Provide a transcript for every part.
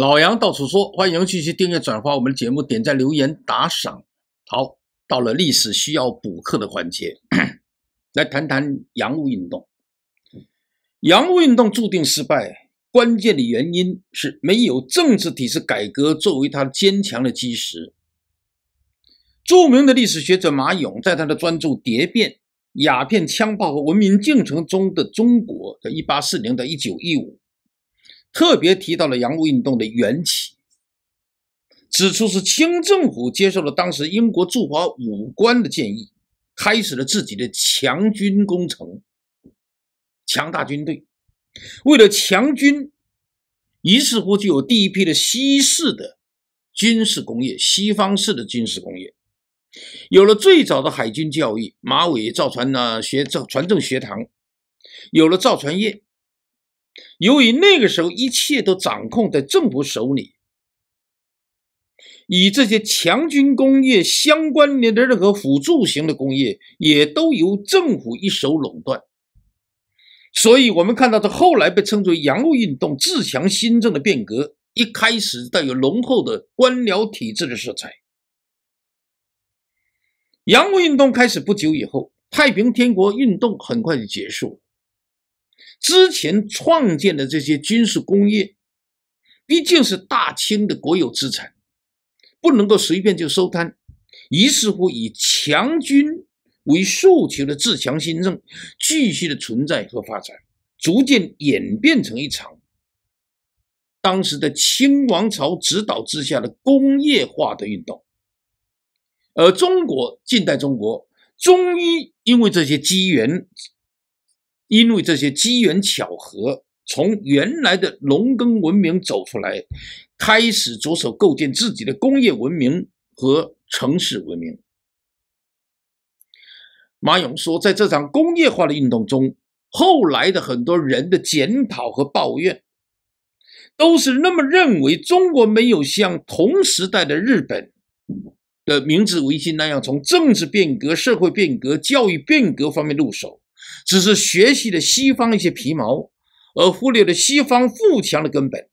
老杨到处说，欢迎继续订阅、转发我们的节目，点赞、留言、打赏。好，到了历史需要补课的环节，来谈谈洋务运动。洋务运动注定失败，关键的原因是没有政治体制改革作为它坚强的基石。著名的历史学者马勇在他的专著《蝶变：鸦片、枪炮和文明进程中的中国》（的一八四零到一九一五。特别提到了洋务运动的缘起，指出是清政府接受了当时英国驻华武官的建议，开始了自己的强军工程。强大军队，为了强军，于是乎就有第一批的西式的军事工业，西方式的军事工业，有了最早的海军教育，马尾造船呢学造船政学堂，有了造船业。由于那个时候一切都掌控在政府手里，以这些强军工业相关的任何辅助型的工业也都由政府一手垄断，所以我们看到这后来被称作洋务运动自强新政的变革，一开始带有浓厚的官僚体制的色彩。洋务运动开始不久以后，太平天国运动很快就结束。之前创建的这些军事工业，毕竟是大清的国有资产，不能够随便就收摊。于是乎，以强军为诉求的自强新政继续的存在和发展，逐渐演变成一场当时的清王朝指导之下的工业化的运动。而中国近代中国，终于因为这些机缘。因为这些机缘巧合，从原来的农耕文明走出来，开始着手构建自己的工业文明和城市文明。马勇说，在这场工业化的运动中，后来的很多人的检讨和抱怨，都是那么认为：中国没有像同时代的日本的明治维新那样，从政治变革、社会变革、教育变革方面入手。只是学习了西方一些皮毛，而忽略了西方富强的根本。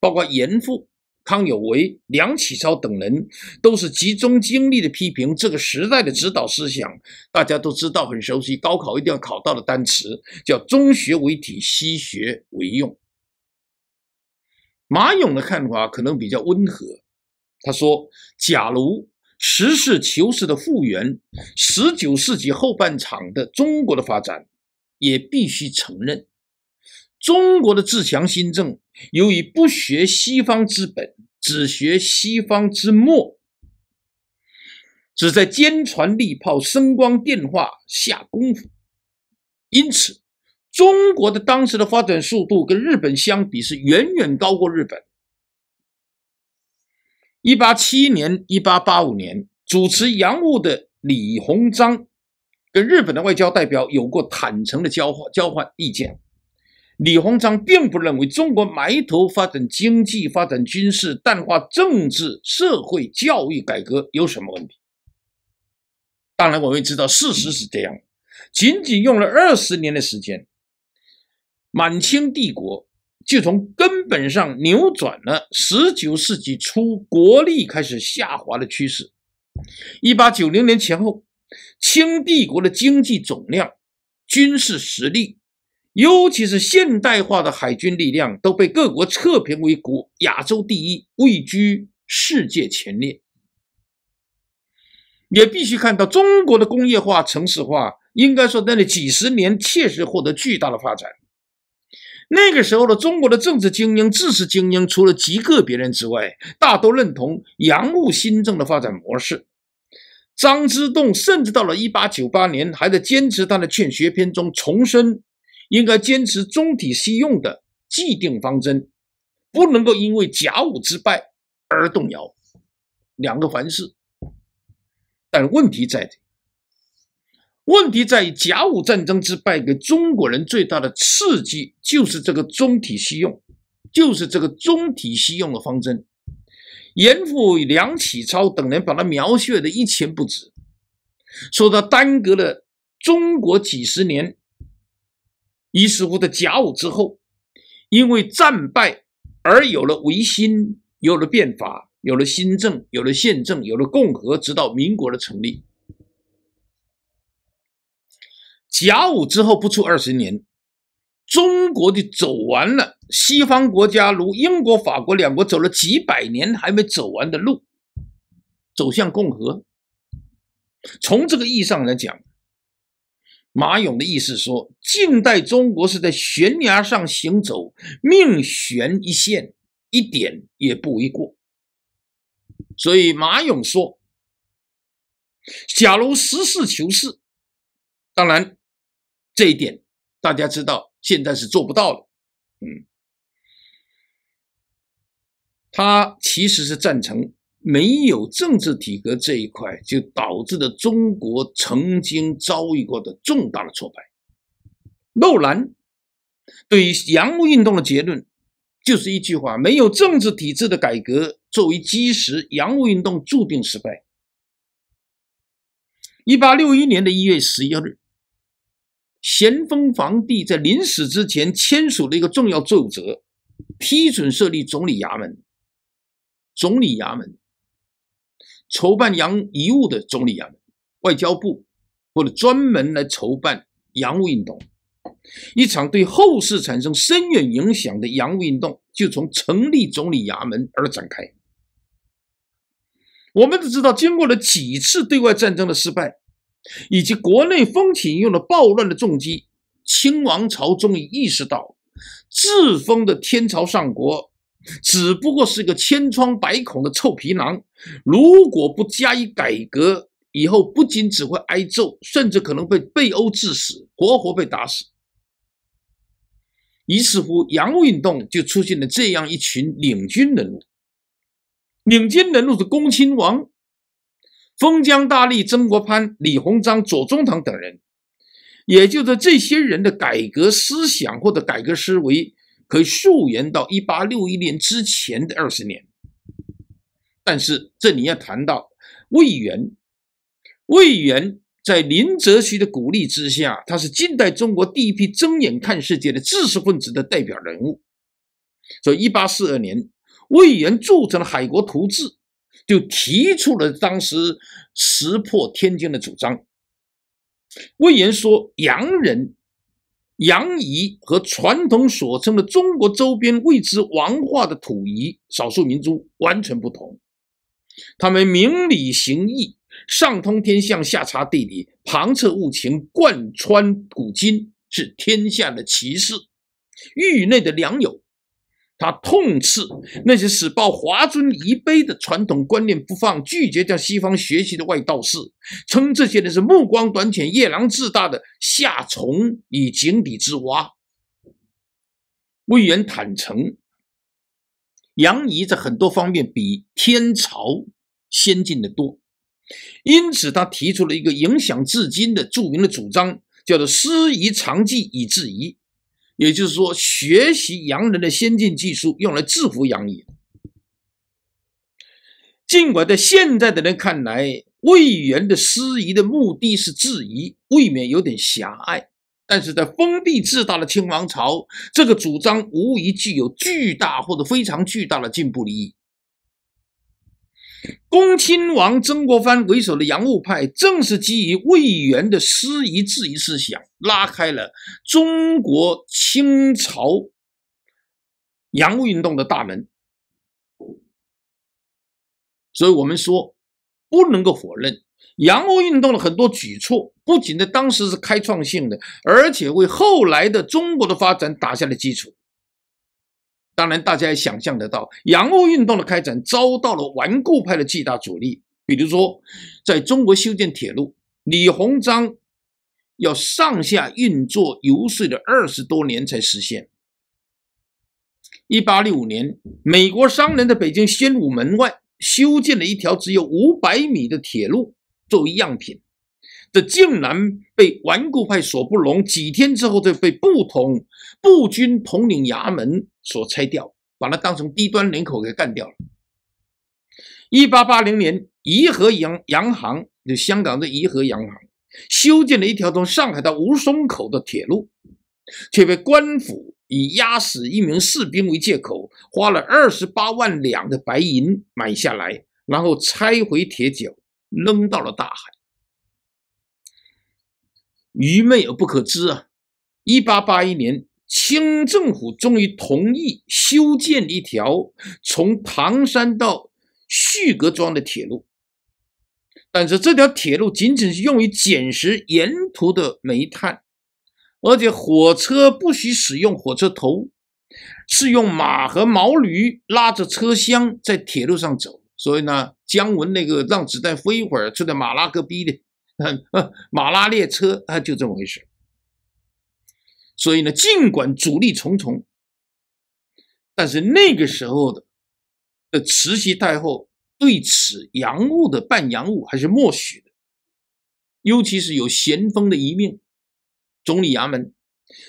包括严复、康有为、梁启超等人，都是集中精力的批评这个时代的指导思想。大家都知道，很熟悉，高考一定要考到的单词叫“中学为体，西学为用”。马勇的看法可能比较温和，他说：“假如。”实事求是的复原十九世纪后半场的中国的发展，也必须承认，中国的自强新政由于不学西方之本，只学西方之末，只在坚船利炮、声光电话下功夫，因此，中国的当时的发展速度跟日本相比是远远高过日本。一八七一年、一八八五年，主持洋务的李鸿章，跟日本的外交代表有过坦诚的交换交换意见。李鸿章并不认为中国埋头发展经济、发展军事、淡化政治、社会、教育改革有什么问题。当然，我们知道事实是这样：仅仅用了二十年的时间，满清帝国。就从根本上扭转了19世纪初国力开始下滑的趋势。1890年前后，清帝国的经济总量、军事实力，尤其是现代化的海军力量，都被各国测评为国亚洲第一，位居世界前列。也必须看到，中国的工业化、城市化，应该说在那几十年确实获得巨大的发展。那个时候的中国的政治精英、知识精英，除了极个别人之外，大都认同洋务新政的发展模式。张之洞甚至到了一八九八年，还在坚持他的《劝学篇》中重申，应该坚持中体西用的既定方针，不能够因为甲午之败而动摇两个凡是。但问题在这。问题在于甲午战争之败给中国人最大的刺激就是这个中体西用，就是这个中体西用的方针。严复、梁启超等人把它描写的一钱不值，说他耽搁了中国几十年。于是乎的甲午之后，因为战败而有了维新，有了变法，有了新政，有了宪政，有了共和，直到民国的成立。甲午之后不出二十年，中国的走完了西方国家如英国、法国两国走了几百年还没走完的路，走向共和。从这个意义上来讲，马勇的意思说，近代中国是在悬崖上行走，命悬一线，一点也不为过。所以马勇说，假如实事求是，当然。这一点，大家知道，现在是做不到了。嗯，他其实是赞成没有政治体格这一块，就导致了中国曾经遭遇过的重大的挫败。楼兰对于洋务运动的结论就是一句话：没有政治体制的改革作为基石，洋务运动注定失败。一八六一年的一月十一日。咸丰皇帝在临死之前签署了一个重要奏折，批准设立总理衙门。总理衙门筹办洋遗物的总理衙门、外交部，或者专门来筹办洋务运动，一场对后世产生深远影响的洋务运动就从成立总理衙门而展开。我们只知道，经过了几次对外战争的失败。以及国内风起云涌的暴乱的重击，清王朝终于意识到，自封的天朝上国只不过是个千疮百孔的臭皮囊，如果不加以改革，以后不仅只会挨揍，甚至可能被被殴致死，活活被打死。于是乎，洋务运动就出现了这样一群领军人物，领军人物是恭亲王。封疆大吏曾国藩、李鸿章、左宗棠等人，也就是这些人的改革思想或者改革思维，可以溯源到一八六一年之前的二十年。但是这里要谈到魏源，魏源在林则徐的鼓励之下，他是近代中国第一批睁眼看世界的知识分子的代表人物。所以一八四二年，魏源铸成了《海国图志》。就提出了当时石破天惊的主张。魏延说，洋人、洋夷和传统所称的中国周边未知王化的土夷少数民族完全不同。他们明理行义，上通天象，下察地理，旁测物情，贯穿古今，是天下的奇士，域内的良友。他痛斥那些使抱华尊遗碑的传统观念不放、拒绝向西方学习的外道士，称这些人是目光短浅、夜郎自大的夏虫与井底之蛙。魏源坦诚，杨仪在很多方面比天朝先进的多，因此他提出了一个影响至今的著名的主张，叫做“师夷长技以制夷”。也就是说，学习洋人的先进技术，用来制服洋人。尽管在现在的人看来，魏源的失仪的目的是质疑，未免有点狭隘。但是在封闭自大的清王朝，这个主张无疑具有巨大或者非常巨大的进步意义。恭亲王曾国藩为首的洋务派，正是基于魏源的“师夷制夷”思想，拉开了中国清朝洋务运动的大门。所以，我们说不能够否认，洋务运动的很多举措不仅在当时是开创性的，而且为后来的中国的发展打下了基础。当然，大家也想象得到，洋务运动的开展遭到了顽固派的巨大阻力。比如说，在中国修建铁路，李鸿章要上下运作、游说了二十多年才实现。一八六五年，美国商人在北京宣武门外修建了一条只有五百米的铁路作为样品。这竟然被顽固派所不容，几天之后就被不同步军统领衙门所拆掉，把它当成低端人口给干掉了。一八八零年，颐和洋洋行就香港的颐和洋行修建了一条从上海到吴淞口的铁路，却被官府以压死一名士兵为借口，花了二十八万两的白银买下来，然后拆回铁脚，扔到了大海。愚昧而不可知啊！一八八一年，清政府终于同意修建一条从唐山到胥格庄的铁路，但是这条铁路仅仅是用于捡拾沿途的煤炭，而且火车不许使用火车头，是用马和毛驴拉着车厢在铁路上走。所以呢，姜文那个让子弹飞一会儿就在马拉戈壁的。马拉列车啊，就这么回事。所以呢，尽管阻力重重，但是那个时候的的慈禧太后对此洋务的办洋务还是默许的，尤其是有咸丰的遗命，总理衙门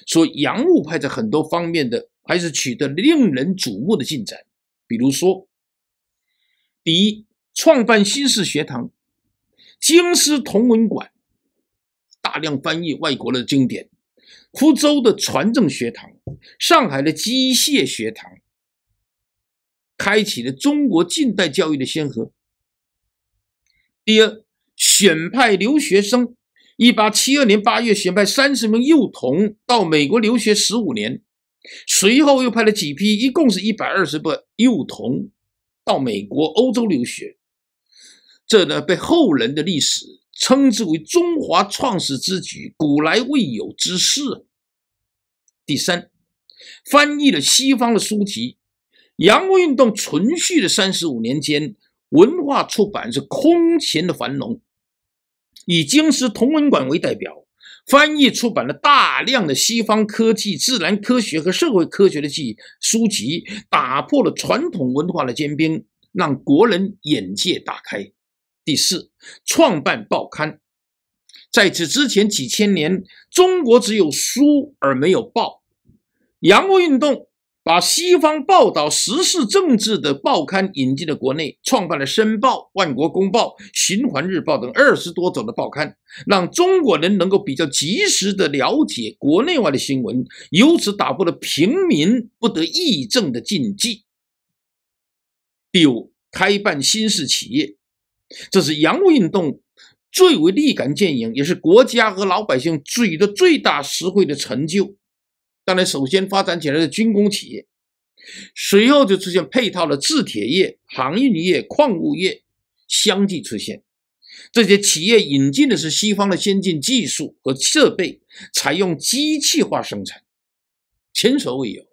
说洋务派在很多方面的还是取得令人瞩目的进展，比如说，第一，创办新式学堂。京师同文馆大量翻译外国的经典，福州的船政学堂、上海的机械学堂，开启了中国近代教育的先河。第二，选派留学生。一八七二年八月，选派三十名幼童到美国留学十五年，随后又派了几批，一共是一百二十个幼童到美国、欧洲留学。这呢被后人的历史称之为中华创始之举，古来未有之事。第三，翻译了西方的书籍。洋务运动存续的三十五年间，文化出版是空前的繁荣。以京师同文馆为代表，翻译出版了大量的西方科技、自然科学和社会科学的记书籍，打破了传统文化的坚冰，让国人眼界打开。第四，创办报刊。在此之前几千年，中国只有书而没有报。洋务运动把西方报道时事政治的报刊引进了国内，创办了《申报》《万国公报》《循环日报》等二十多种的报刊，让中国人能够比较及时的了解国内外的新闻，由此打破了平民不得议政的禁忌。第五，开办新式企业。这是洋务运动最为立竿见影，也是国家和老百姓取得最大实惠的成就。当然，首先发展起来的军工企业，随后就出现配套的制铁业、航运业、矿物业相继出现。这些企业引进的是西方的先进技术和设备，采用机器化生产，前所未有。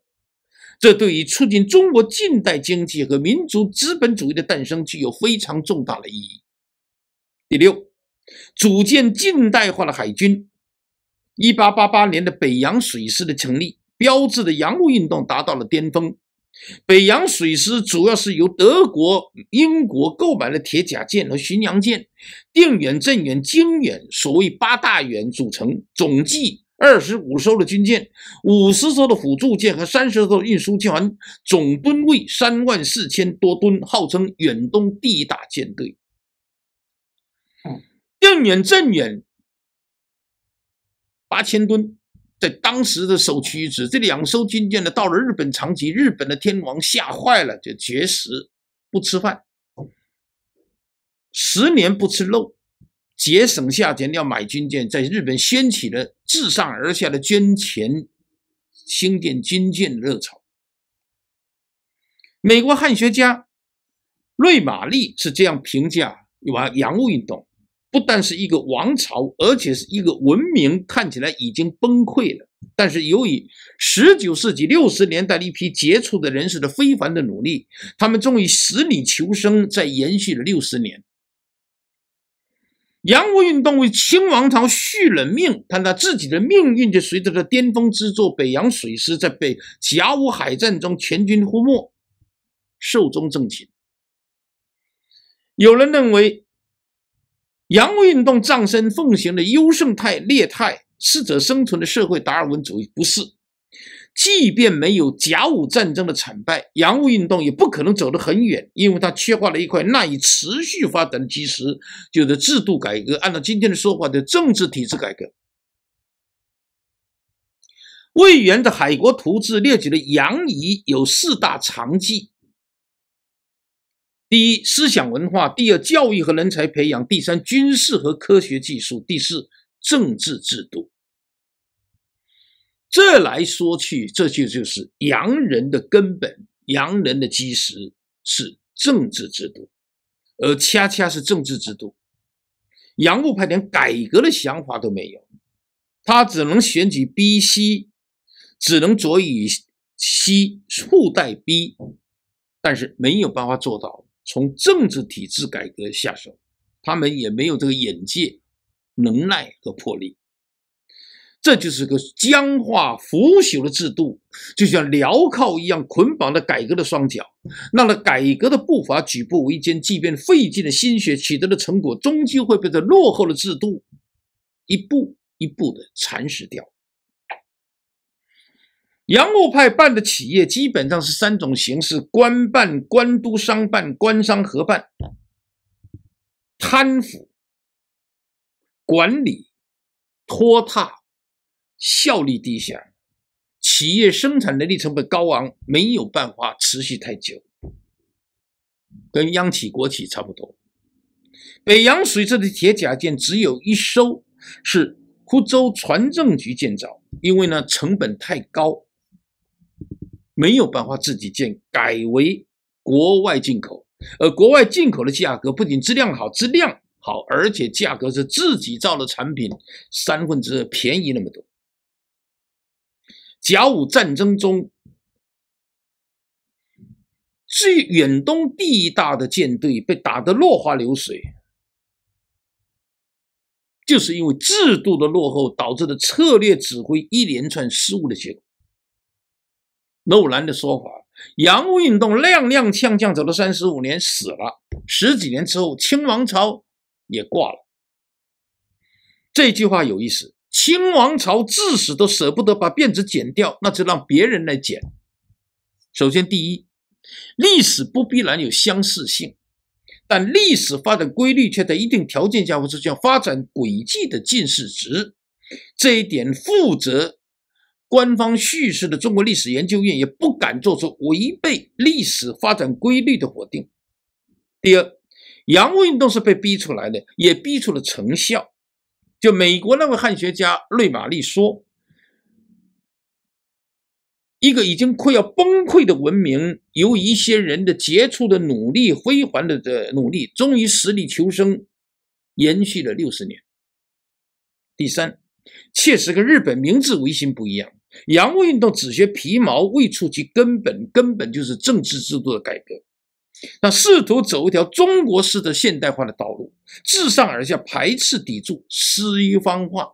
这对于促进中国近代经济和民族资本主义的诞生具有非常重大的意义。第六，组建近代化的海军。一八八八年的北洋水师的成立，标志着洋务运动达到了巅峰。北洋水师主要是由德国、英国购买的铁甲舰和巡洋舰，定远、镇远、经远，所谓八大远组成，总计。二十五艘的军舰，五十艘的辅助舰和三十艘运输舰船，总吨位三万四千多吨，号称远东第一大舰队。正远正远八千吨，在当时的首屈一指。这两艘军舰呢，到了日本长崎，日本的天王吓坏了，就绝食不吃饭，十年不吃肉。节省下钱要买军舰，在日本掀起了自上而下的捐钱兴建军舰热潮。美国汉学家瑞玛丽是这样评价晚洋务运动：不但是一个王朝，而且是一个文明，看起来已经崩溃了。但是由于19世纪60年代的一批杰出的人士的非凡的努力，他们终于死里求生，在延续了60年。洋务运动为清王朝续了命，但他自己的命运就随着这巅峰之作北洋水师在北甲午海战中全军覆没，寿终正寝。有人认为洋务运动葬身奉行的优胜劣汰、适者生存的社会达尔文主义，不是。即便没有甲午战争的惨败，洋务运动也不可能走得很远，因为它缺乏了一块赖以持续发展的基石，就是制度改革。按照今天的说法，的政治体制改革。魏源的《海国图志》列举了洋夷有四大长技：第一，思想文化；第二，教育和人才培养；第三，军事和科学技术；第四，政治制度。这来说去，这就就是洋人的根本，洋人的基石是政治制度，而恰恰是政治制度，洋务派连改革的想法都没有，他只能选举 B C，只能左以 C 附带 B，但是没有办法做到从政治体制改革下手，他们也没有这个眼界、能耐和魄力。这就是个僵化腐朽的制度，就像镣铐一样捆绑着改革的双脚，让了改革的步伐举步维艰。即便费尽了心血取得的成果，终究会被这落后的制度一步一步的蚕食掉。洋务派办的企业基本上是三种形式：官办、官督商办、官商合办。贪腐、管理拖沓。效率低下，企业生产能力成本高昂，没有办法持续太久，跟央企国企差不多。北洋水师的铁甲舰只有一艘，是福州船政局建造，因为呢成本太高，没有办法自己建，改为国外进口。而国外进口的价格不仅质量好，质量好，而且价格是自己造的产品三分之二便宜那么多。甲午战争中，最远东第一大的舰队被打得落花流水，就是因为制度的落后导致的策略指挥一连串失误的结果。楼兰的说法：洋务运动踉踉跄跄走了三十五年，死了；十几年之后，清王朝也挂了。这句话有意思。清王朝至死都舍不得把辫子剪掉，那就让别人来剪。首先，第一，历史不必然有相似性，但历史发展规律却在一定条件下会出现发展轨迹的近似值。这一点，负责官方叙事的中国历史研究院也不敢做出违背历史发展规律的否定。第二，洋务运动是被逼出来的，也逼出了成效。就美国那位汉学家瑞玛丽说，一个已经快要崩溃的文明，由一些人的杰出的努力、辉煌的的努力，终于实力求生，延续了六十年。第三，确实跟日本明治维新不一样，洋务运动只学皮毛，未触及根本，根本就是政治制度的改革。那试图走一条中国式的现代化的道路，自上而下排斥抵触，失于方化。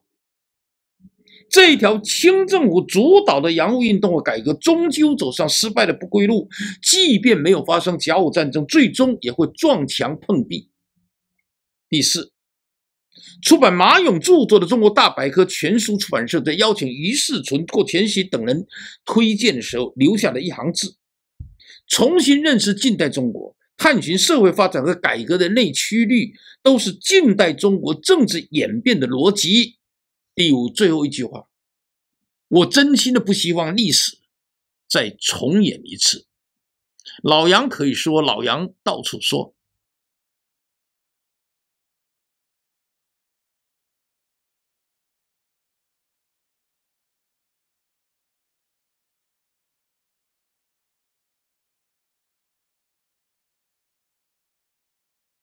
这一条清政府主导的洋务运动和改革，终究走上失败的不归路。即便没有发生甲午战争，最终也会撞墙碰壁。第四，出版马勇著作的中国大百科全书出版社在邀请余世存、郭全喜等人推荐的时候，留下了一行字。重新认识近代中国，探寻社会发展和改革的内驱力，都是近代中国政治演变的逻辑。第五，最后一句话，我真心的不希望历史再重演一次。老杨可以说，老杨到处说。